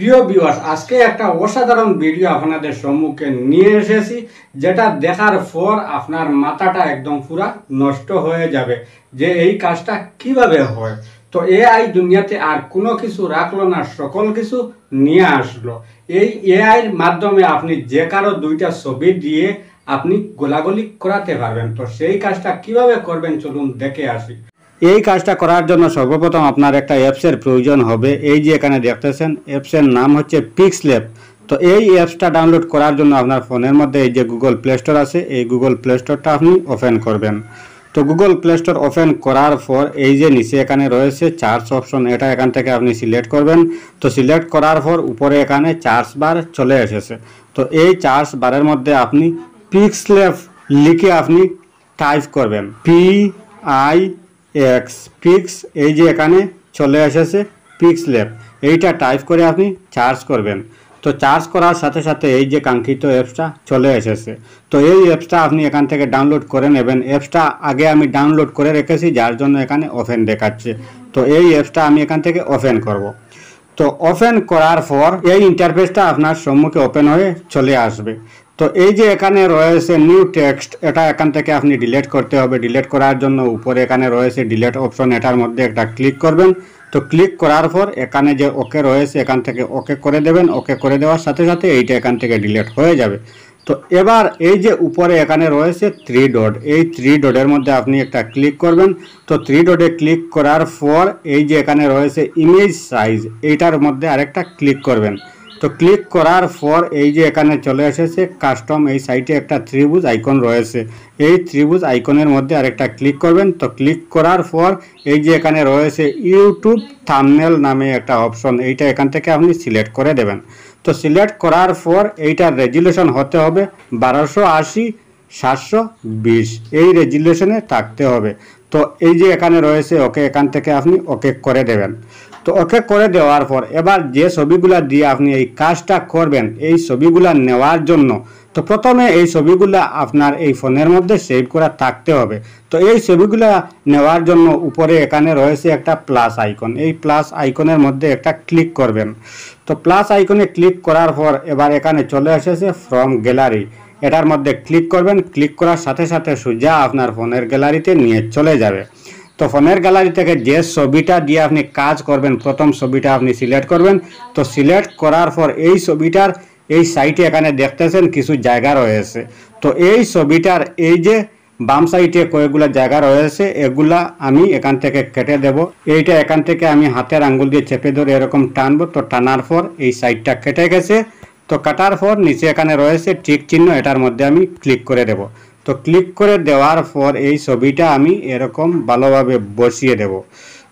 প্রিয় বিওয়ার্স আজকে একটা অসাধারণ ভিডিও আপনাদের সম্মুখে নিয়ে এসেছি যেটা দেখার পর আপনার মাথাটা একদম পুরা নষ্ট হয়ে যাবে যে এই কাজটা কিভাবে হয় তো এআই দুনিয়াতে আর কোনো কিছু রাখলো না সকল কিছু নিয়ে আসলো এই এআইয়ের মাধ্যমে আপনি যে কারো দুইটা ছবি দিয়ে আপনি গোলাগুলি করাতে পারবেন তো সেই কাজটা কিভাবে করবেন চলুন দেখে আসি এই কাজটা করার জন্য সর্বপ্রথম আপনার একটা অ্যাপসের প্রয়োজন হবে এই যে এখানে দেখতেছেন অ্যাপসের নাম হচ্ছে পিক্সল্যাব তো এই অ্যাপসটা ডাউনলোড করার জন্য আপনার ফোনের মধ্যে এই যে গুগল প্লে স্টোর আছে এই গুগল প্লে স্টোরটা আপনি ওপেন করবেন তো গুগল প্লে স্টোর ওপেন করার পর এই যে নিচে এখানে রয়েছে চার্জ অপশন এটা এখান থেকে আপনি সিলেক্ট করবেন তো সিলেক্ট করার পর উপরে এখানে চার্জ বার চলে এসেছে তো এই চার্জ বারের মধ্যে আপনি পিক্সলেফ লিখে আপনি টাইপ করবেন পি আই এক্স পিক্স এই যে এখানে চলে এসেছে পিক্স ল্যাব এইটা টাইপ করে আপনি চার্জ করবেন তো চার্জ করার সাথে সাথে এই যে কাঙ্ক্ষিত অ্যাপসটা চলে এসেছে তো এই অ্যাপসটা আপনি এখান থেকে ডাউনলোড করে নেবেন অ্যাপসটা আগে আমি ডাউনলোড করে রেখেছি যার জন্য এখানে ওপেন দেখাচ্ছে তো এই অ্যাপসটা আমি এখান থেকে ওপেন করব। তো ওপেন করার পর এই ইন্টারফেসটা আপনার সম্মুখে ওপেন হয়ে চলে আসবে তো এই যে এখানে রয়েছে নিউ টেক্সট এটা এখান থেকে আপনি ডিলেট করতে হবে ডিলেট করার জন্য উপরে এখানে রয়েছে ডিলেট অপশন এটার মধ্যে একটা ক্লিক করবেন তো ক্লিক করার পর এখানে যে ওকে রয়েছে এখান থেকে ওকে করে দেবেন ওকে করে দেওয়ার সাথে সাথে এইটা এখান থেকে ডিলেট হয়ে যাবে তো এবার এই যে উপরে এখানে রয়েছে থ্রি ডট এই থ্রি ডটের মধ্যে আপনি একটা ক্লিক করবেন তো থ্রি ডটে ক্লিক করার পর এই যে এখানে রয়েছে ইমেজ সাইজ এইটার মধ্যে আরেকটা ক্লিক করবেন তো ক্লিক করার পর এই যে এখানে চলে এসেছে কাস্টম এই সাইটে একটা ত্রিভুজ আইকন রয়েছে এই ত্রিভুজ আইকনের মধ্যে আরেকটা ক্লিক করবেন তো ক্লিক করার পর এই যে এখানে রয়েছে ইউটিউব থামনেল নামে একটা অপশন এইটা এখান থেকে আপনি সিলেক্ট করে দেবেন তো সিলেক্ট করার পর এইটার রেজুলেশন হতে হবে বারোশো আশি সাতশো বিশ এই রেজুলেশনে থাকতে হবে তো এই যে এখানে রয়েছে ওকে এখান থেকে আপনি ওকে করে দেবেন তো ওকে করে দেওয়ার পর এবার যে ছবিগুলা দিয়ে আপনি এই কাজটা করবেন এই ছবিগুলা নেওয়ার জন্য তো প্রথমে এই ছবিগুলা আপনার এই ফোনের মধ্যে সেভ করা থাকতে হবে তো এই ছবিগুলা নেওয়ার জন্য উপরে এখানে রয়েছে একটা প্লাস আইকন এই প্লাস আইকনের মধ্যে একটা ক্লিক করবেন তো প্লাস আইকনে ক্লিক করার পর এবার এখানে চলে এসেছে ফ্রম গ্যালারি এটার মধ্যে ক্লিক করবেন ক্লিক করার সাথে সাথে সোজা আপনার ফোনের গ্যালারিতে নিয়ে চলে যাবে তো ফোনের গ্যালারি থেকে যে ছবিটা দিয়ে আপনি কাজ করবেন প্রথম ছবিটা আপনি সিলেক্ট করবেন তো সিলেক্ট করার পর এই ছবিটার এই সাইটে এখানে দেখতেছেন কিছু জায়গা রয়েছে তো এই ছবিটার এই যে বাম সাইডে কয়েকগুলো জায়গা রয়েছে এগুলা আমি এখান থেকে কেটে দেব এইটা এখান থেকে আমি হাতের আঙ্গুল দিয়ে চেপে ধরে এরকম টানবো তো টানার পর এই সাইডটা কেটে গেছে তো কাটার পর নিচে এখানে রয়েছে ঠিক চিহ্ন এটার মধ্যে আমি ক্লিক করে দেবো তো ক্লিক করে দেওয়ার পর এই ছবিটা আমি এরকম ভালোভাবে বসিয়ে দেব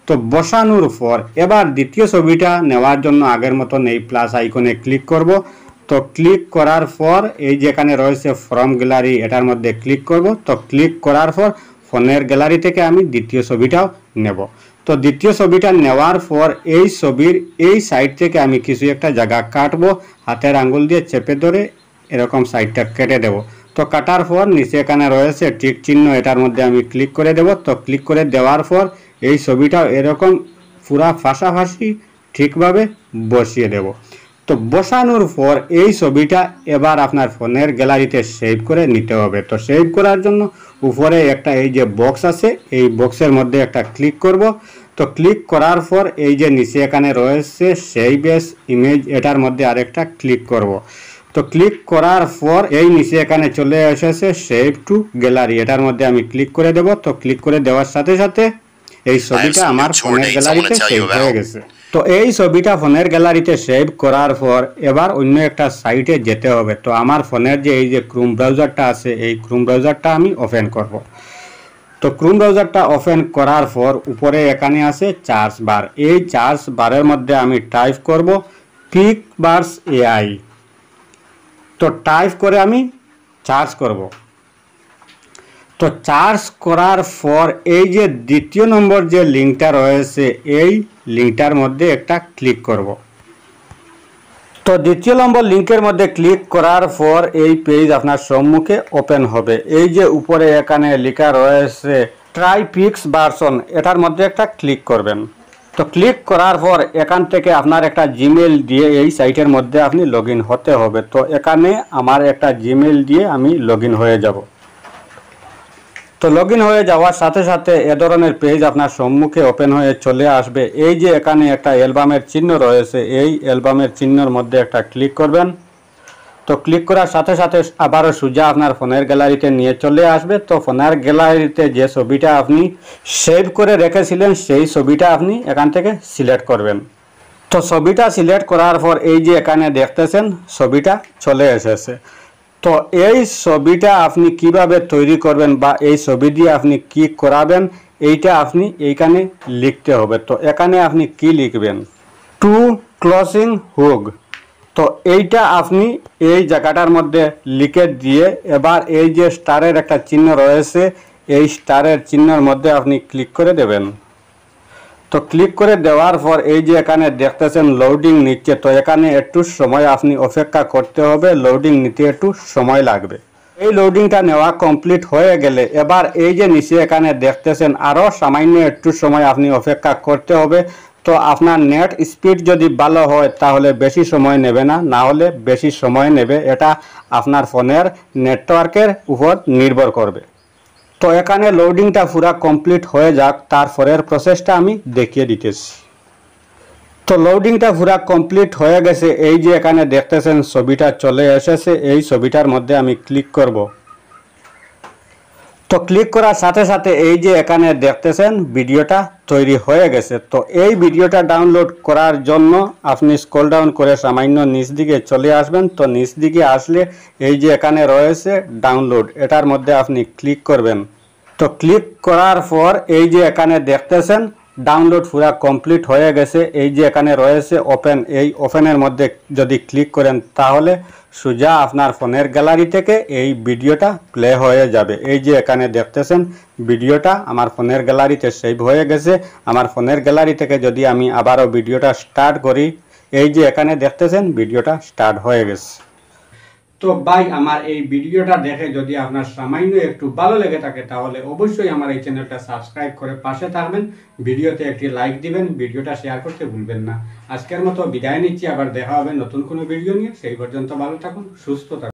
তো বসানোর পর এবার দ্বিতীয় ছবিটা নেওয়ার জন্য আগের মতন এই প্লাস আইকনে ক্লিক করব তো ক্লিক করার পর এই যেখানে রয়েছে ফর্ম গ্যালারি এটার মধ্যে ক্লিক করব তো ক্লিক করার পর ফোনের গ্যালারি থেকে আমি দ্বিতীয় ছবিটাও নেব তো দ্বিতীয় ছবিটা নেওয়ার পর এই ছবির এই সাইড থেকে আমি কিছু একটা জায়গা কাটবো হাতের আঙ্গুল দিয়ে চেপে ধরে এরকম সাইডটা কেটে দেব তো কাটার পর নিচে এখানে রয়েছে টিক চিহ্ন এটার মধ্যে আমি ক্লিক করে দেব তো ক্লিক করে দেওয়ার পর এই ছবিটাও এরকম পুরা ফাঁসাফাঁসি ঠিকভাবে বসিয়ে দেব তো বসানোর পর এই ছবিটা এবার আপনার ফোনের গ্যালারিতে সেভ করে নিতে হবে তো সেভ করার জন্য উপরে একটা এই যে বক্স আছে এই বক্সের মধ্যে একটা ক্লিক করব তো ক্লিক করার পর এই যে নিচে এখানে রয়েছে সেই বেস ইমেজ এটার মধ্যে আরেকটা ক্লিক করব। তো ক্লিক করার পর এই নিচে এখানে চলে এসেছে সেভ টু গ্যালারি এটার মধ্যে আমি ক্লিক করে দেব তো ক্লিক করে দেওয়ার সাথে সাথে এই ছবিটা আমার ফোনের গ্যালারিতে সেভ হয়ে গেছে তো এই ছবিটা ফোনের গ্যালারিতে সেভ করার পর এবার অন্য একটা সাইটে যেতে হবে তো আমার ফোনের যে এই যে ক্রুম ব্রাউজারটা আছে এই ক্রুম ব্রাউজারটা আমি ওপেন করব। তো ক্রুম ব্রাউজারটা ওপেন করার পর উপরে এখানে আছে চার্জ বার এই চার্জ বারের মধ্যে আমি টাইপ করব পিক বার্স এআই তো টাইপ করে আমি চার্জ করব তো চার্জ করার পর এই যে দ্বিতীয় নম্বর যে লিঙ্কটা রয়েছে এই লিঙ্কটার মধ্যে একটা ক্লিক করব তো দ্বিতীয় নম্বর লিঙ্কের মধ্যে ক্লিক করার পর এই পেজ আপনার সম্মুখে ওপেন হবে এই যে উপরে এখানে লেখা রয়েছে ট্রাইপিক্স ভার্সন এটার মধ্যে একটা ক্লিক করবেন তো ক্লিক করার পর এখান থেকে আপনার একটা জিমেল দিয়ে এই সাইটের মধ্যে আপনি লগ হতে হবে তো এখানে আমার একটা জিমেল দিয়ে আমি লগ হয়ে যাব তো লগ হয়ে যাওয়ার সাথে সাথে এ ধরনের পেজ আপনার সম্মুখে ওপেন হয়ে চলে আসবে এই যে এখানে একটা অ্যালবামের চিহ্ন রয়েছে এই অ্যালবামের চিহ্নর মধ্যে একটা ক্লিক করবেন তো ক্লিক করার সাথে সাথে আবারও সোজা আপনার ফোনের গ্যালারিতে নিয়ে চলে আসবে তো ফোনের গ্যালারিতে যে ছবিটা আপনি সেভ করে রেখেছিলেন সেই ছবিটা আপনি এখান থেকে সিলেক্ট করবেন তো ছবিটা সিলেক্ট করার পর এই যে এখানে দেখতেছেন ছবিটা চলে এসেছে তো এই ছবিটা আপনি কিভাবে তৈরি করবেন বা এই ছবি দিয়ে আপনি কি করাবেন এইটা আপনি এইখানে লিখতে হবে তো এখানে আপনি কি লিখবেন টু ক্লসিং হুক তো এইটা আপনি এই জায়গাটার মধ্যে লিখে দিয়ে এবার এই যে স্টারের একটা চিহ্ন রয়েছে এই স্টারের চিহ্নের মধ্যে আপনি ক্লিক করে দেবেন তো ক্লিক করে দেওয়ার পর এই যে এখানে দেখতেছেন লোডিং নিচ্ছে তো এখানে একটু সময় আপনি অপেক্ষা করতে হবে লোডিং নিতে একটু সময় লাগবে এই লোডিংটা নেওয়া কমপ্লিট হয়ে গেলে এবার এই যে নিচে এখানে দেখতেছেন আরও সামান্য একটু সময় আপনি অপেক্ষা করতে হবে তো আপনার নেট স্পিড যদি ভালো হয় তাহলে বেশি সময় নেবে না না হলে বেশি সময় নেবে এটা আপনার ফোনের নেটওয়ার্কের উপর নির্ভর করবে তো এখানে লোডিংটা পুরা কমপ্লিট হয়ে যাক তারপরের প্রসেসটা আমি দেখিয়ে দিতেছি তো লোডিংটা পুরা কমপ্লিট হয়ে গেছে এই যে এখানে দেখতেছেন ছবিটা চলে এসেছে এই ছবিটার মধ্যে আমি ক্লিক করবো তো ক্লিক করার সাথে সাথে এই যে এখানে দেখতেছেন ভিডিওটা তৈরি হয়ে গেছে তো এই ভিডিওটা ডাউনলোড করার জন্য আপনি স্কল ডাউন করে সামান্য নিচ দিকে চলে আসবেন তো নিচ দিকে আসলে এই যে এখানে রয়েছে ডাউনলোড এটার মধ্যে আপনি ক্লিক করবেন তো ক্লিক করার পর এই যে এখানে দেখতেছেন ডাউনলোড পুরা কমপ্লিট হয়ে গেছে এই যে এখানে রয়েছে ওপেন এই ওপেনের মধ্যে যদি ক্লিক করেন তাহলে সোজা আপনার ফোনের গ্যালারি থেকে এই ভিডিওটা প্লে হয়ে যাবে এই যে এখানে দেখতেছেন ভিডিওটা আমার ফোনের গ্যালারিতে সেভ হয়ে গেছে আমার ফোনের গ্যালারি থেকে যদি আমি আবারও ভিডিওটা স্টার্ট করি এই যে এখানে দেখতেছেন ভিডিওটা স্টার্ট হয়ে গেছে তো ভাই আমার এই ভিডিওটা দেখে যদি আপনার সামান্য একটু ভালো লেগে থাকে তাহলে অবশ্যই আমার এই চ্যানেলটা সাবস্ক্রাইব করে পাশে থাকবেন ভিডিওতে একটি লাইক দিবেন ভিডিওটা শেয়ার করতে ভুলবেন না আজকের মতো বিদায় নিচ্ছি আবার দেখা হবে নতুন কোনো ভিডিও নিয়ে সেই পর্যন্ত ভালো থাকুন সুস্থ থাকুন